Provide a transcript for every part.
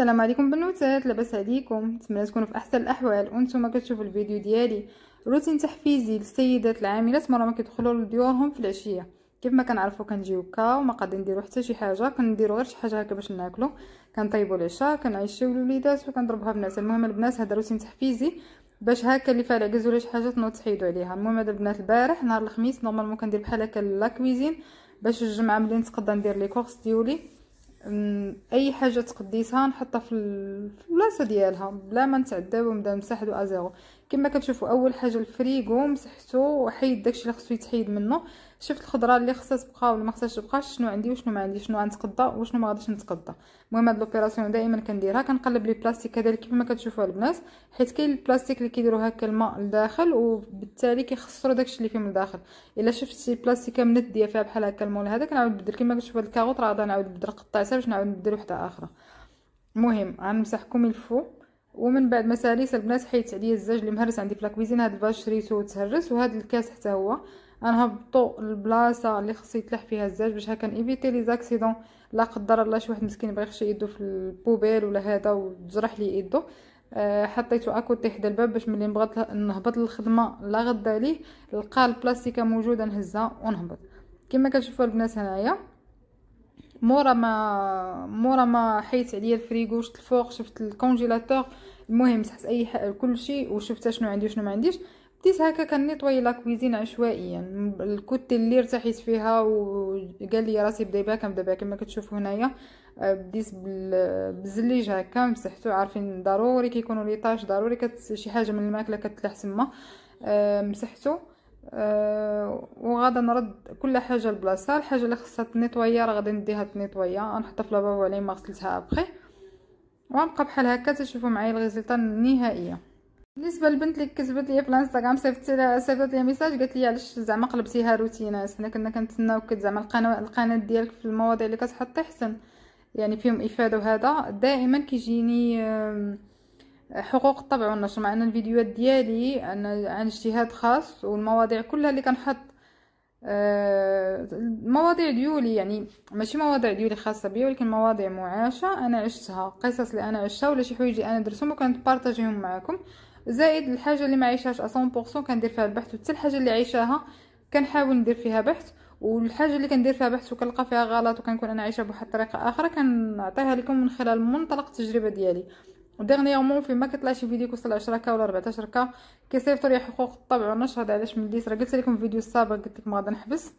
السلام عليكم بنوتات لاباس عليكم نتمنى تكونوا في احسن الاحوال وانتم كتشوفوا الفيديو ديالي روتين تحفيزي للسيدات العاملات مره ما كيدخلوا لديورهم في العشيه كيف ما كنعرفوا كنجيو هكا وما قادين نديروا حتى شي حاجه كنديروا غير شي حاجه هكا باش ناكلوا كنطيبوا العشاء كنعيشوا الوليدات وكنضربها بنات المهم البنات هذا روتين تحفيزي باش هكا اللي فيها العكاز ولا شي حاجه تنوض تحيدوا عليها المهم هذا البنات البارح نهار الخميس نورمالمون كندير بحال هكا لا كويزين باش الجمعه ملي نتقدى ندير لي كورس ديولي اي حاجه تقديتها نحطها في البلاصه ديالها بلا ما نتعداو ونبداو ا ازيرو كما كتشوفوا اول حاجه الفريغو مسحتو وحيد داكشي اللي خصو يتحيد منه شفت الخضره اللي خصها تبقى ولا ما خصهاش تبقى شنو عندي وشنو ما عنديش شنو غنتقضى وشنو ما غاديش نتقضى المهم هاد لوبيراسيون دائما كنديرها كنقلب لي بلاستيك كذلك كيف ما كتشوفوا البنات حيت كاين البلاستيك اللي كيديروا هكا الماء لداخل وبالتالي كيخسروا داكشي اللي فيه من الداخل الا شفتي بلاستيكه منديه فيها بحال هكا المول هذا كنعاود نبدل كما كتشوفوا هاد الكاغوط راه غادي نعاود نبدل قطعتها باش نعاود نبدل وحده اخرى المهم غنمسح كوم ومن بعد ساليت البنات حيت عليا الزاج اللي مهرس عندي في لاكويزين هاد الباش شريتو وتهرس وهاد الكاس حتى هو هبطو البلاصه اللي خصو يتلح فيها الزاج باش هكا نيفيتي لي زاكسيدون لا قدر الله شي واحد مسكين بغى يخشي يدو في البوبيل ولا هذا وتجرح لي يدو آه حطيتو اكوتي حدا الباب باش ملي بغات نهبط للخدمه لا غدا ليه لقى البلاستيكه موجوده نهزها ونهبط كما كتشوفوا البنات هنايا مورا ما مورا ما حيت عليا الفريغو شفت الفوق شفت الكونجيلاتور المهم مسحت اي كل شيء وشفت شنو عندي وشنو ما عنديش بديت هكا كنيطوي لا كويزين عشوائيا يعني الكوتي اللي ارتحيت فيها وقال لي راسي بدا يبان كنبدا بها كما كتشوفوا هنايا آه، بديت بالزليج هكا مسحتو عارفين ضروري كيكونوا لي طاش ضروري كت شي حاجه من الماكله كتلاح تما آه، مسحتو أه وغادا نرد كل حاجه لبلاصتها الحاجه اللي خصها تنيطويا راه غادي نديها تنيطويا نحطها في لابو على ما غسلتها ابخي وغنبقى بحال هكا تشوفوا معايا الغزلطه النهائيه بالنسبه للبنت اللي كتبت لي في الانستغرام صيفطت لها صيفطت لي ميساج قالت لي علاش زعما قلبتيها روتينات حنا كنا كنتسناو كت زعما القناه القناه ديالك في المواضيع اللي كتحطي حسن يعني فيهم افاده وهذا دائما كيجيني أه حقوق الطبع والنشر مع ان الفيديوهات ديالي انا عن اجتهاد خاص والمواضيع كلها اللي كنحط آه، مواضيع ديولي يعني ماشي مواضيع ديولي خاصه بيا ولكن مواضيع معاشه انا عشتها قصص اللي انا عشتها ولا شي حوايج انا درتهم وكنت بارطاجيهم معكم زائد الحاجه اللي ما عايشاش 100% كندير فيها البحث وحتى الحاجه اللي عايشاها كنحاول ندير فيها بحث والحاجه اللي كندير فيها بحث وكنلقى فيها غلط وكنكون انا عايشه بواحد الطريقه اخرى كنعطيها لكم من خلال منطلق التجربه ديالي ودغنيومون فيما ما كطلعش فيديو كيوصل 10 كا ولا 14 كا كيصيفطوا لي حقوق الطبع والنشر هذا علاش مليت راه قلت لكم في الفيديو السابق قلت لكم غادي نحبس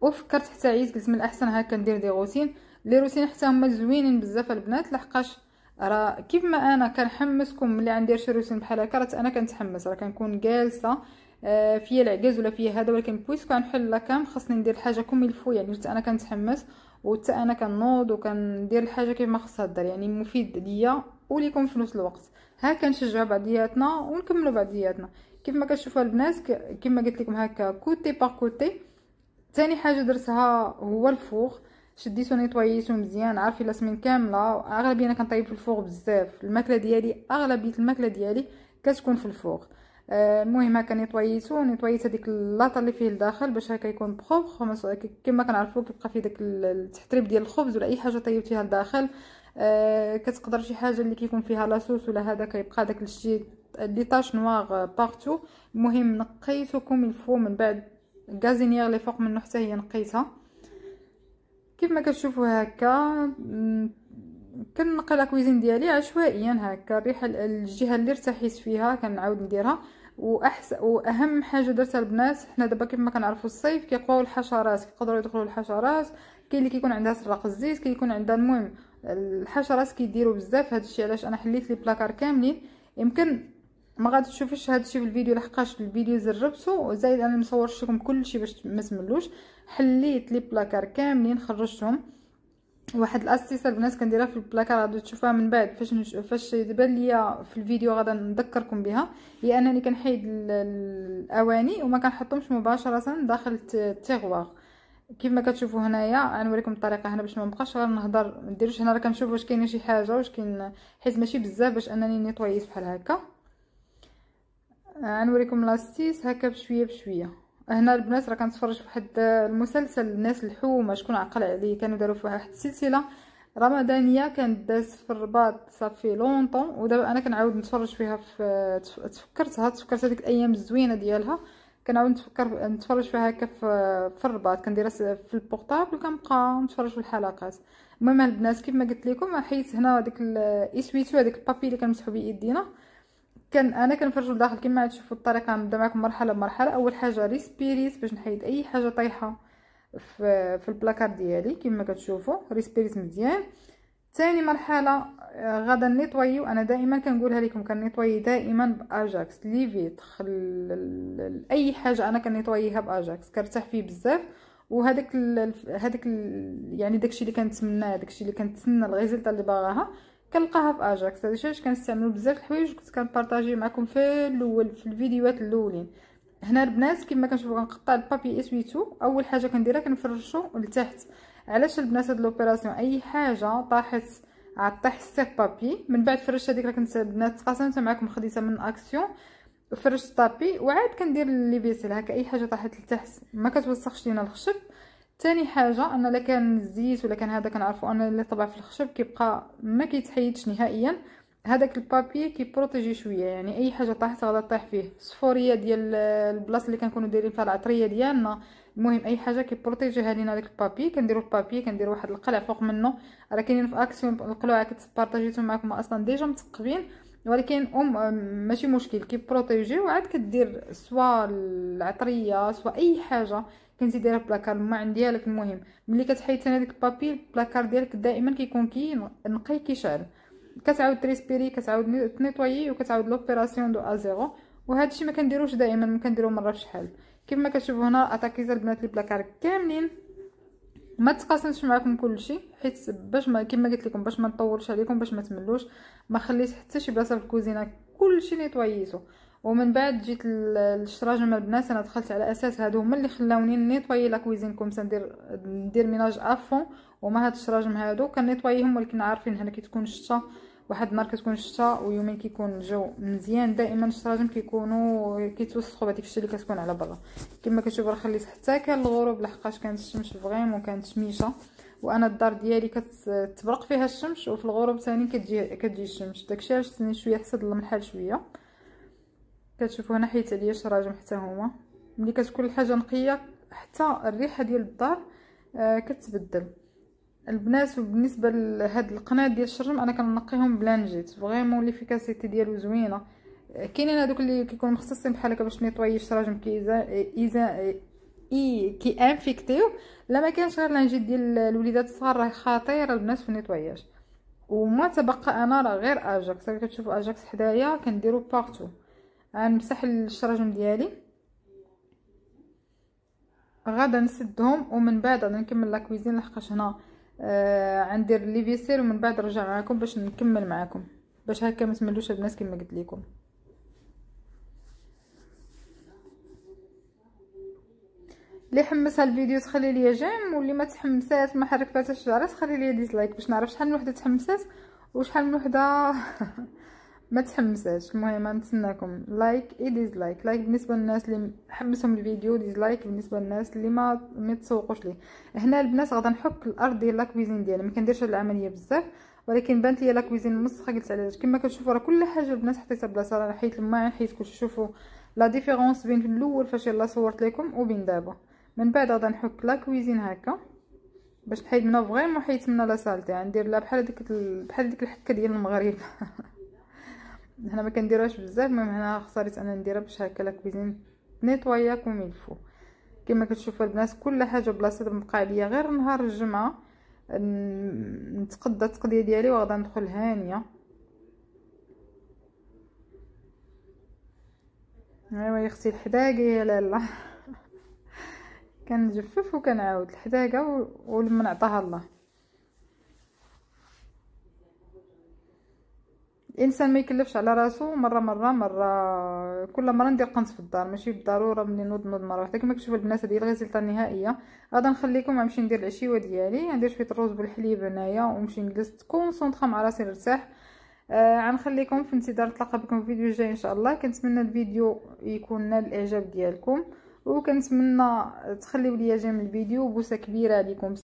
وفكرت حتى عييت قلت من الاحسن هكا ندير دي روتين لي روتين حتى هما زوينين بزاف البنات لحقاش راه كيف ما انا كنحمسكم ملي عندي شي روتين بحال هكا راه انا كنتحمس راه كنكون جالسه آه، فيا العكاز ولا فيا هذا ولكن بويسكو غنحل لاكام خاصني ندير الحاجه كوم الفو يعني حتى انا كنتحمس وحتى انا كنوض وكندير الحاجه ما خصها دار يعني مفيد ليا وليكم في نفس الوقت ها كنشجع بعضياتنا ونكملوا بعضياتنا كيف ما كتشوفوا البنات ما قلت لكم هكا كوتي باغ كوتي ثاني حاجه درتها هو الفوغ شديتو نيتوايتو مزيان عارفه لاسمين كامله اغلبيه انا كنطيب في الفوغ بزاف الماكله ديالي اغلبيه الماكله ديالي كتكون في الفوغ آه، المهم هكا نيطويتو نيطويت هذيك لاطا اللي فيه الداخل باش هكا يكون بروبر كما كنعرفوا كيبقى فيه داك التحتريب ديال الخبز ولا اي حاجه طيبتيها فيها الداخل آه كتقدر شي حاجه اللي كيكون فيها لاصوص ولا هذا كيبقى داك الشيء لي طاش نواغ بارتو المهم نقيتو كوم الفو من بعد غازينيير لي فوق منه حتى هي نقيتها كيف ما كتشوفوا هكا كنقي لا كويزين ديالي عشوائيا هكا الريحه الجهه اللي ارتحيت فيها كنعاود نديرها واحسن واهم حاجه درتها البنات حنا دابا كما كنعرفوا الصيف كيقواو الحشرات كيقدروا يدخلوا الحشرات كاين اللي كيكون عندها سراق الزيت كيكون عندها المهم الحشرات كيديروا بزاف الشيء علاش انا حليت لي بلاكار كاملين يمكن ما غادي تشوفوش الشيء في الفيديو لحقاش الفيديو زربته زائد انا مصورش لكم كلشي باش ما تملوش حليت لي بلاكار كاملين خرجتهم واحد الاسيسه البنات كنديرها في البلاكار غادي تشوفوها من بعد فاش نش... فاش تبان ليا في الفيديو غادا نذكركم بها هي انني كنحيد الاواني وما كنحطهمش مباشره داخل التيغوار كيف ما كتشوفوا هنايا غنوريكم الطريقه هنا باش ما نبقاش غير نهضر ما ديروش هنا راه كنشوف واش كاينه شي حاجه واش كاين حيت ماشي بزاف باش انني نيطويس بحال هكا آه، غنوريكم لاستيس هكا بشويه بشويه هنا البنات راه كنتفرج فواحد المسلسل الناس الحومه شكون عقل عليه كانوا داروا فيه واحد السلسله رمضانيه كانت داز في الرباط صافي لونطون ودابا انا كنعاود نتفرج فيها في تفكرتها تفكرت هذيك الايام الزوينه ديالها كنعاود نتفكر نتفرج فيها هكا في الرباط كنديرها في البورطابل وكنبقى نتفرج في الحلقات المهم البنات كيف ما قلت لكم حيت هنا ديك الاسويتو هذيك البابي اللي كنمسحو بيه يدينا كان انا كنفرجوا لداخل كما تشوفوا الطريقه نبدا معكم مرحله بمرحله اول حاجه ريسبيريس باش نحيد اي حاجه طايحه في في البلاكار ديالي كما كتشوفوا ريسبيريس مزيان ثاني مرحله آه، غدا نيتوي انا دائما كنقولها لكم كنيتوي دائما باجاكس ليفيت خل... اي حاجه انا كنيتويها باجاكس كرتاح فيه بزاف وهذاك ال... هذاك ال... يعني داكشي اللي كنتمناه داكشي اللي كنتسنى الغيزلطه اللي باغاها كنلقاها في اجاكس هذا الشيء كنستعملو بزاف الحوايج كنت كنبارطاجي معكم في الاول في الفيديوهات الاولين هنا البنات كما كنشوفوا كنقطع البابي اسويتو اول حاجه كنديرها كنفرشو لتحت علاش البنات هاد لوبيراسيون اي حاجه طاحت عاد طاح بابي من بعد فرشت هذيك راه كنت البنات تقاسمتها معكم خديتها من اكسيون فرشت طابي وعاد كندير لي فيسيل هكا اي حاجه طاحت لتحت ما كتوسخش لينا الخشب ثاني حاجه ان لا كان الزيت ولا كان هذا كنعرفوا ان اللي طبع في الخشب كيبقى ما كيتحيدش نهائيا هذاك البابي كيبروتيجي شويه يعني اي حاجه طاحت غادا طيح فيه الصفوريه ديال البلاصه اللي كنكونوا دايرين فيها العطريه ديالنا المهم اي حاجه كيبروتيجيها لينا داك البابي كنديروا البابي كنديروا واحد القلع فوق منه راه كاينين في اكسيوم القلوعه كتبارطاجيتو معكم اصلا ديجا متقبين ولكن ام ماشي مشكل كيبروتيجي وعاد كدير سوا العطريه سوا اي حاجه كنتي دايره بلاكار ما عنديها لك المهم ملي كتحيد انا ديك البابي البلاكار ديالك دائما كيكون كي نقي كيشعل كتعاود تريسبيري كتعاود تنيطويي وكتعاود لوبيراسيون دو زيرو وهذا الشيء ما كنديروش دائما ما كنديروه مره في شحال كما كتشوفوا هنا اتاكيز البنات البلاكار كاملين ما تقاسمش معكم كلشي حيت باش ما كما قلت لكم باش ما نطولش عليكم باش ما تملوش ما خليت حتى شي بلاصه في الكوزينه كلشي نيطوييتو ومن بعد جيت للشراجه مع البنات انا دخلت على اساس هادو هما اللي خلاوني نيطوي لا كويزين كومسا ندير ندير ميناج افون وما هاد الشراجم هادو كنيطويهم ولكن عارفين هنا كتكون شتا واحد النهار كتكون الشتا ويومين كيكون الجو مزيان دائما الشراج كيكونوا كيتوسخوا بهاديك الشتا اللي كتكون على برا كما كتشوفوا راه خليت حتى كان الغروب لحقاش كانت الشمس فريمون كانت شميشه وانا الدار ديالي كتبرق فيها الشمس وفي الغروب ثاني كتجي كتجي الشمس داكشي علاش شويه حسد المنحل شويه كتشوفوا هنا حيت عليا شراجم حتى هما ملي كتكون الحاجه نقيه حتى الريحه ديال الدار آه كتبدل البنات وبالنسبه لهاد القناه ديال الشرجم انا كنقيهم بلا نجيت فريمون ليفيكاسيتي ديالو زوينه كاينين هادوك اللي كيكونوا مختصين بحال هكا باش نيطوي الشراجم كيزا ايزا اي كي انفيكتيو لا ما كانش غير لانجيت ديال الوليدات الصغار راه خطير البنات في النيطواياج وما تبقى انا راه غير اجاكس كتشوفوا اجاكس حدايا كنديرو بارتو غنمسح الشراجم ديالي غادا نسدهم ومن بعد غادي نكمل لاكويزين لحقاش هنا آه عندير لي فيسير ومن بعد نرجع معكم باش نكمل معكم باش هكا ما تملوش البنات كما قلت لكم اللي حمس الفيديو تخلي لي جيم واللي ما تحمسات ما حرك الجرس خلي لي ديزلايك باش نعرف شحال من وحده تحمسات وشحال من وحده ما تحمساش المهم نتسناكم لايك اي ديزلايك لايك بالنسبه للناس اللي حمسهم الفيديو ديزلايك بالنسبه للناس اللي ما متسوقوش ليه هنا البنات غادا نحك الارض ديال لاكويزين ديالي ما كنديرش العمليه بزاف ولكن بانت ليا لاكويزين مسخه قلت علاش كما كتشوفوا راه كل حاجه البنات حطيتها بلاصه راه حيت الماء حيت كلشي شوفوا لا ديفيرونس بين الاول فاش يلا صورت لكم وبين دابا من بعد غادا نحك لاكويزين هكا باش نحيد منها فريمون حيت منها لا سالتي ندير لها بحال ديك بحال ديك الحكه ديال المغرب هنا ما كنديروهاش بزاف المهم هنا خسرت انا نديرها باش هكا لا نيتوايا نيطوايا كوم يلفو كما كتشوفوا البنات كل حاجه بلاصه بقى عليا غير نهار الجمعه نتقدى التقضيه ديالي وغادا ندخل هانيه ايوا يغسل الحداقه يا لالا كنجفف وكنعاود الحداقه ولما نعطاها الله الانسان ما يكلفش على راسو مره مره مره كل مره ندير قنص في الدار ماشي بالضروره ملي نوض نوض مره واحده كما كتشوف البنات هذه الغزيله النهائيه غادا نخليكم نمشي ندير العشيوه ديالي ندير شويه الرز بالحليب هنايا ونمشي نجلس كونسونطرا مع راسي نرتاح آه، غنخليكم آه في انتظار نتلاقى بكم في الفيديو الجاي ان شاء الله كنتمنى الفيديو يكون نال الاعجاب ديالكم وكنتمنى تخليو ليا جيم الفيديو بوسه كبيره عليكم